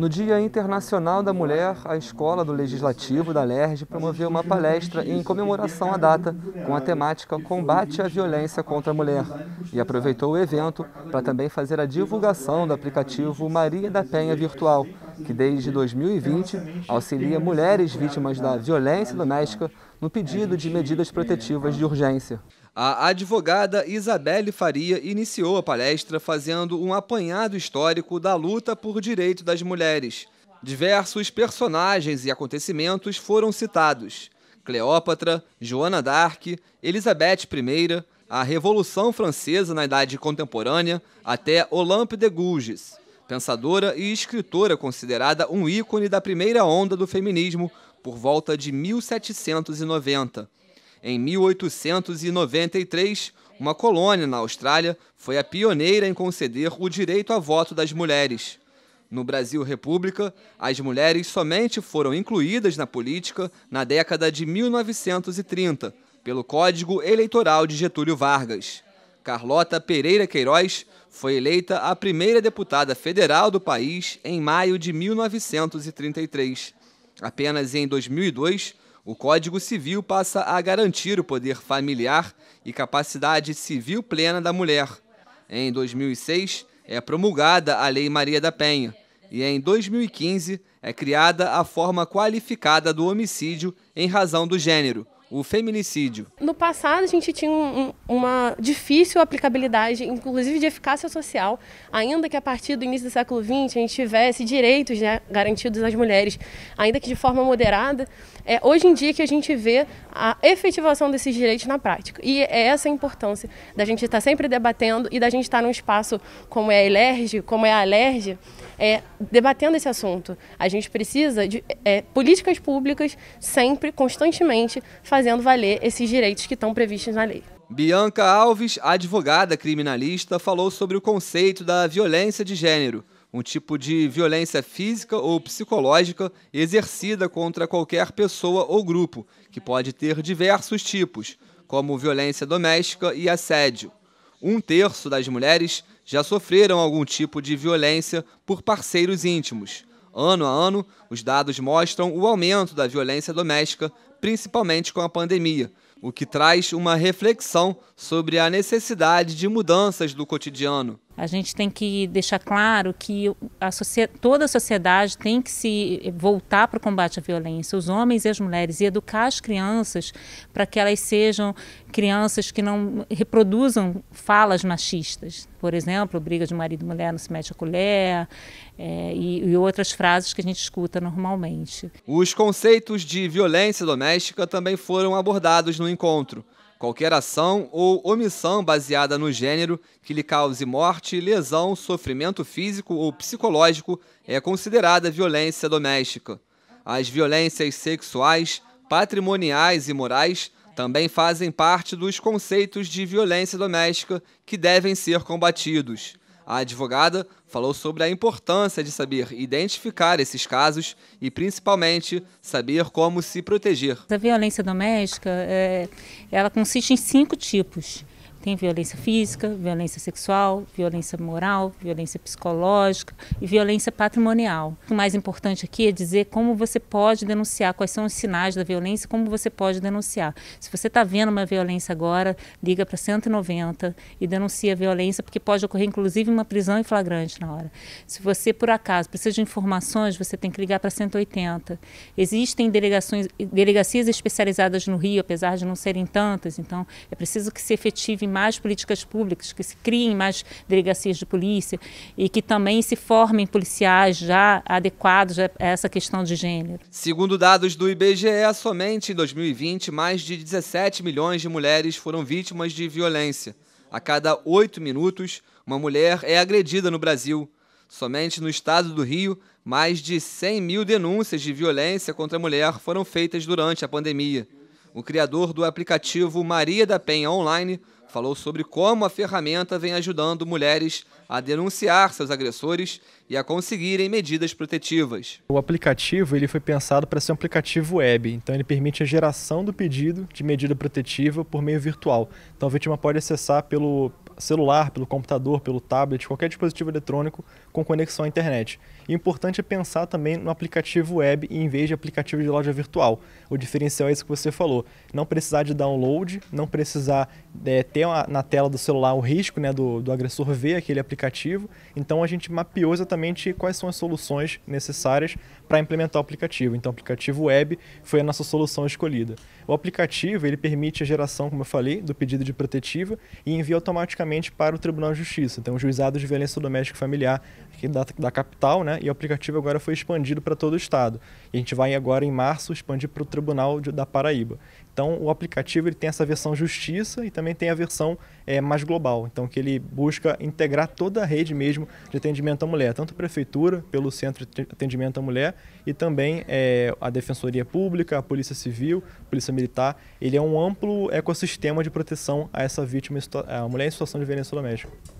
No Dia Internacional da Mulher, a Escola do Legislativo da LERJ promoveu uma palestra em comemoração à data, com a temática Combate à Violência contra a Mulher, e aproveitou o evento para também fazer a divulgação do aplicativo Maria da Penha Virtual, que desde 2020 auxilia mulheres vítimas da violência doméstica no pedido de medidas protetivas de urgência. A advogada Isabelle Faria iniciou a palestra fazendo um apanhado histórico da luta por direito das mulheres. Diversos personagens e acontecimentos foram citados: Cleópatra, Joana d'Arc, Elizabeth I, a Revolução Francesa na Idade Contemporânea, até Olympe de Gouges, pensadora e escritora considerada um ícone da primeira onda do feminismo por volta de 1790. Em 1893, uma colônia na Austrália foi a pioneira em conceder o direito a voto das mulheres. No Brasil República, as mulheres somente foram incluídas na política na década de 1930, pelo Código Eleitoral de Getúlio Vargas. Carlota Pereira Queiroz foi eleita a primeira deputada federal do país em maio de 1933. Apenas em 2002, o Código Civil passa a garantir o poder familiar e capacidade civil plena da mulher. Em 2006, é promulgada a Lei Maria da Penha e em 2015 é criada a forma qualificada do homicídio em razão do gênero, o feminicídio. No passado, a gente tinha um, uma difícil aplicabilidade, inclusive de eficácia social, ainda que a partir do início do século XX a gente tivesse direitos né, garantidos às mulheres, ainda que de forma moderada, é hoje em dia que a gente vê a efetivação desses direitos na prática. E é essa a importância da gente estar sempre debatendo e da gente estar num espaço como é a ELERJ, como é a ALERJ, é, debatendo esse assunto. A gente precisa de é, políticas públicas sempre, constantemente, fazendo fazendo valer esses direitos que estão previstos na lei. Bianca Alves, advogada criminalista, falou sobre o conceito da violência de gênero, um tipo de violência física ou psicológica exercida contra qualquer pessoa ou grupo, que pode ter diversos tipos, como violência doméstica e assédio. Um terço das mulheres já sofreram algum tipo de violência por parceiros íntimos. Ano a ano, os dados mostram o aumento da violência doméstica principalmente com a pandemia, o que traz uma reflexão sobre a necessidade de mudanças do cotidiano. A gente tem que deixar claro que a toda a sociedade tem que se voltar para o combate à violência, os homens e as mulheres, e educar as crianças para que elas sejam crianças que não reproduzam falas machistas. Por exemplo, briga de marido e mulher não se mete a colher é, e, e outras frases que a gente escuta normalmente. Os conceitos de violência doméstica doméstica também foram abordados no encontro. Qualquer ação ou omissão baseada no gênero que lhe cause morte, lesão, sofrimento físico ou psicológico é considerada violência doméstica. As violências sexuais, patrimoniais e morais também fazem parte dos conceitos de violência doméstica que devem ser combatidos. A advogada falou sobre a importância de saber identificar esses casos e, principalmente, saber como se proteger. A violência doméstica, é, ela consiste em cinco tipos. Tem violência física, violência sexual, violência moral, violência psicológica e violência patrimonial. O mais importante aqui é dizer como você pode denunciar, quais são os sinais da violência, como você pode denunciar. Se você está vendo uma violência agora, liga para 190 e denuncia a violência, porque pode ocorrer inclusive uma prisão em flagrante na hora. Se você, por acaso, precisa de informações, você tem que ligar para 180. Existem delegações, delegacias especializadas no Rio, apesar de não serem tantas, então é preciso que se efetive mais políticas públicas, que se criem mais delegacias de polícia e que também se formem policiais já adequados a essa questão de gênero. Segundo dados do IBGE, somente em 2020, mais de 17 milhões de mulheres foram vítimas de violência. A cada oito minutos, uma mulher é agredida no Brasil. Somente no estado do Rio, mais de 100 mil denúncias de violência contra a mulher foram feitas durante a pandemia. O criador do aplicativo Maria da Penha Online falou sobre como a ferramenta vem ajudando mulheres a denunciar seus agressores e a conseguirem medidas protetivas. O aplicativo ele foi pensado para ser um aplicativo web, então ele permite a geração do pedido de medida protetiva por meio virtual. Então a vítima pode acessar pelo celular, pelo computador, pelo tablet, qualquer dispositivo eletrônico com conexão à internet. E é importante é pensar também no aplicativo web em vez de aplicativo de loja virtual. O diferencial é isso que você falou. Não precisar de download, não precisar é, ter uma, na tela do celular o risco né, do, do agressor ver aquele aplicativo. Então a gente mapeou exatamente quais são as soluções necessárias para implementar o aplicativo. Então o aplicativo web foi a nossa solução escolhida. O aplicativo ele permite a geração, como eu falei, do pedido de protetiva e envia automaticamente diretamente para o Tribunal de Justiça. Então, o juizado de violência doméstica e familiar aqui da, da capital, né? E o aplicativo agora foi expandido para todo o estado. E a gente vai agora em março expandir para o Tribunal de, da Paraíba. Então, o aplicativo ele tem essa versão justiça e também tem a versão é, mais global. Então, que ele busca integrar toda a rede mesmo de atendimento à mulher, tanto a prefeitura, pelo Centro de Atendimento à Mulher, e também é, a Defensoria Pública, a Polícia Civil, Polícia Militar. Ele é um amplo ecossistema de proteção a essa vítima, a mulher em situação de violência doméstica.